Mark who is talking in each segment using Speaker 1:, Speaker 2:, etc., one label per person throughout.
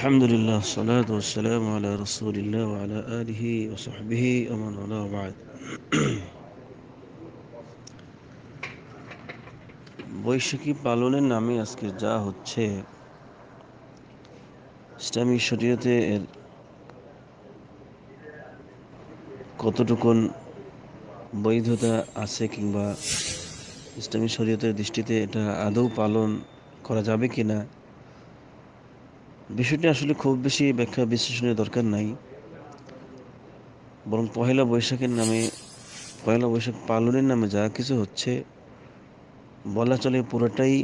Speaker 1: الحمد لله والصلاة والسلام على رسول الله وعلى آله وصحبه ومن والاه بعد বৈশাখী পালনের নামে আজকে যা হচ্ছে ইসলামী শরীয়তে এর কতটুকুন বৈধতা আছে কিংবা ইসলামী শরীয়তের দৃষ্টিতে এটা আদৌ পালন করা যাবে কিনা বিষয়টি আসলে খুব বেশি ব্যাখ্যা বিশ্লেষণের দরকার নাই বরং পহেলা বৈশাখের নামে পয়লা বৈশাখ পালনের নামে যা কিছু হচ্ছে বলা চলে পুরোটাই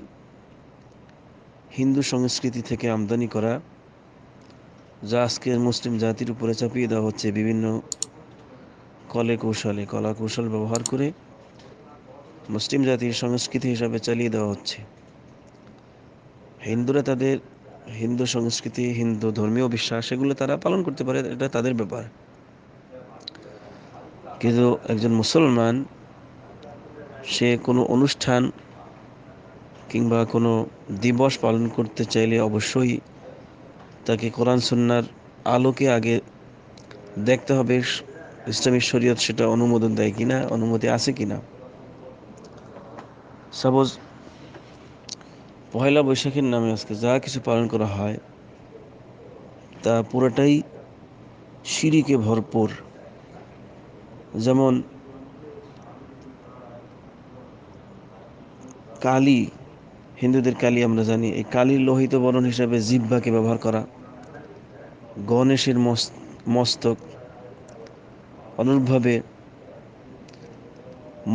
Speaker 1: হিন্দু সংস্কৃতি থেকে আমদানি করা যা আজকের মুসলিম জাতির উপরে চাপিয়ে দেওয়া হচ্ছে বিভিন্ন কলে কৌশলে কলা কৌশল ব্যবহার করে মুসলিম জাতির সংস্কৃতি হিসাবে চালিয়ে দেওয়া হচ্ছে হিন্দুরা তাদের হিন্দু সংস্কৃতি হিন্দু ধর্মীয় বিশ্বাস এগুলো তারা পালন করতে পারে এটা তাদের ব্যাপার কিন্তু একজন মুসলমান সে কোনো অনুষ্ঠান কিংবা কোনো দিবস পালন করতে চাইলে অবশ্যই তাকে কোরআন সন্ন্যার আলোকে আগে দেখতে হবে ইসলামী শরীয়ত সেটা অনুমোদন দেয় কিনা অনুমতি আছে কিনা সাপোজ পয়লা বৈশাখের নামে আজকে যা কিছু পালন করা হয় তা পুরোটাই সিঁড়িকে ভরপুর যেমন কালি হিন্দুদের কালি আমরা জানি এই কালীর লোহিত বরণ হিসাবে জিব্বাকে ব্যবহার করা গণেশের মস্তক অনুরূপভাবে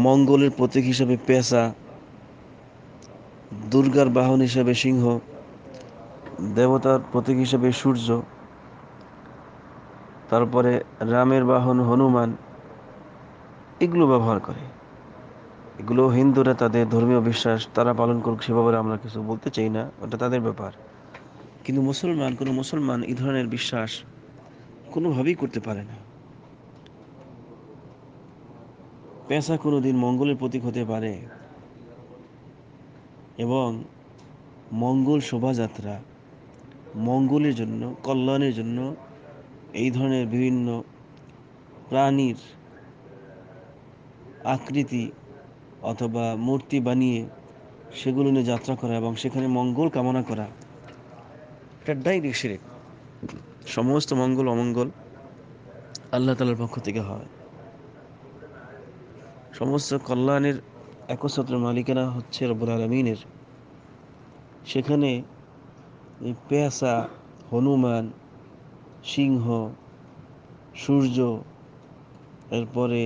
Speaker 1: মঙ্গলের প্রতীক হিসাবে পেঁচা দুর্গার বাহন হিসাবে সিংহ দেবতার প্রতীক হিসাবে সূর্য তারপরে রামের বাহন হনুমান এগুলো ব্যবহার করে এগুলো হিন্দুরা তাদের ধর্মীয় বিশ্বাস তারা পালন করুক সে ব্যাপারে আমরা কিছু বলতে চাই না ওটা তাদের ব্যাপার কিন্তু মুসলমান কোনো মুসলমান এই ধরনের বিশ্বাস কোনোভাবেই করতে পারে না পেঁচা কোনো দিন মঙ্গলের প্রতীক হতে পারে এবং মঙ্গল শোভাযাত্রা মঙ্গলের জন্য কল্যাণের জন্য এই ধরনের বিভিন্ন প্রাণীর আকৃতি অথবা মূর্তি বানিয়ে সেগুলো নিয়ে যাত্রা করা এবং সেখানে মঙ্গল কামনা করা এটা ডাইরেক্ট শিরিক সমস্ত মঙ্গল অমঙ্গল আল্লাহ তালার পক্ষ থেকে হয় সমস্ত কল্যাণের একচ্ছত্র মালিকানা হচ্ছে রব্বুল আলমিনের সেখানে পেয়াসা হনুমান সিংহ সূর্য এরপরে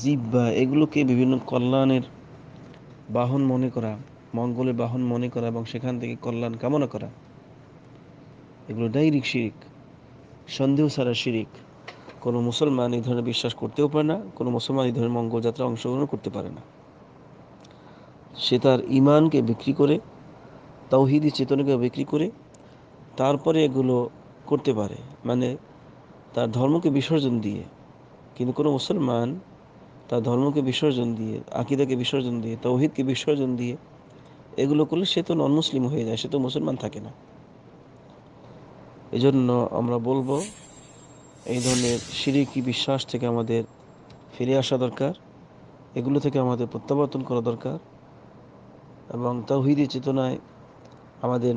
Speaker 1: জিব্বা এগুলোকে বিভিন্ন কল্যাণের বাহন মনে করা মঙ্গলের বাহন মনে করা এবং সেখান থেকে কল্যাণ কামনা করা এগুলো ডাইরিক শিরিক সন্দেহ ছাড়া শিরিক কোনো মুসলমান এই ধরনের বিশ্বাস করতেও পারে না কোনো মুসলমান এই ধরনের মঙ্গলযাত্রা অংশগ্রহণ করতে পারে না সে তার ইমানকে বিক্রি করে তৌহিদি চেতনাকে বিক্রি করে তারপরে এগুলো করতে পারে মানে তার ধর্মকে বিসর্জন দিয়ে কিন্তু কোনো মুসলমান তার ধর্মকে বিসর্জন দিয়ে আকিদাকে বিসর্জন দিয়ে তৌহিদকে বিসর্জন দিয়ে এগুলো করলে সে তো নন মুসলিম হয়ে যায় সে তো মুসলমান থাকে না এজন্য আমরা বলবো এই ধরনের সিরিকি বিশ্বাস থেকে আমাদের ফিরে আসা দরকার এগুলো থেকে আমাদের প্রত্যাবর্তন করা দরকার এবং তৌহিদি চেতনায় আমাদের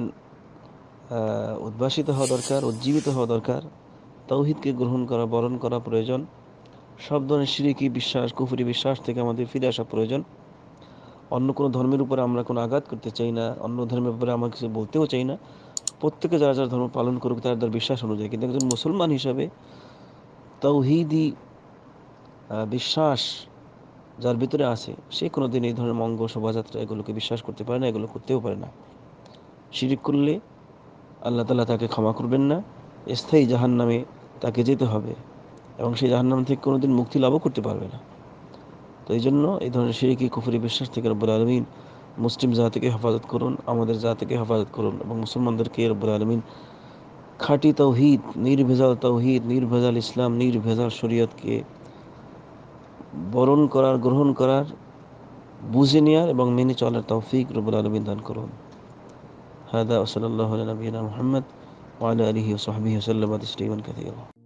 Speaker 1: উদ্ভাসিত হওয়া দরকার উজ্জীবিত হওয়া দরকার তৌহিদকে গ্রহণ করা বরণ করা প্রয়োজন সব ধরনের সিরিকি বিশ্বাস কুফুরি বিশ্বাস থেকে আমাদের ফিরে আসা প্রয়োজন অন্য কোনো ধর্মের উপরে আমরা কোনো আঘাত করতে চাই না অন্য ধর্মের উপরে আমরা কিছু বলতেও চাই না প্রত্যেকে যারা যারা ধর্ম পালন করুক তারা তার বিশ্বাস অনুযায়ী কিন্তু একজন মুসলমান হিসাবে তৌহিদি বিশ্বাস যার ভিতরে আছে সে কোনোদিন এই ধরনের মঙ্গল শোভাযাত্রা এগুলোকে বিশ্বাস করতে পারে না এগুলো করতেও পারে না শিরিক করলে আল্লাহ তালা তাকে ক্ষমা করবেন না স্থায়ী জাহান নামে তাকে যেতে হবে এবং সেই জাহান্নাম থেকে কোনোদিন মুক্তি লাভও করতে পারবে না তো এই জন্য এই ধরনের শিরিকি কুফুরি বিশ্বাস থেকে রব্বুল আলমিন মুসলিম জাতিকে হেফাজত করুন আমাদের জাতিকে হেফাজত করুন এবং মুসলমানদেরকে রব্বুল আলমিন খাঁটি তৌহিদ নির্ভেজাল তৌহিদ নির্ভেজাল ইসলাম নির্ভেজাল শরীয়তকে বরণ করার গ্রহণ করার বুঝে নেওয়ার এবং মেনে চলার তৌফিক রবুল আলমিন দান করুন হাদা ওসলাল্লাহ নবীনা মোহাম্মদ ওয়াল আলহি ওসহাবি ওসাল্লাম তসলিমান কাতির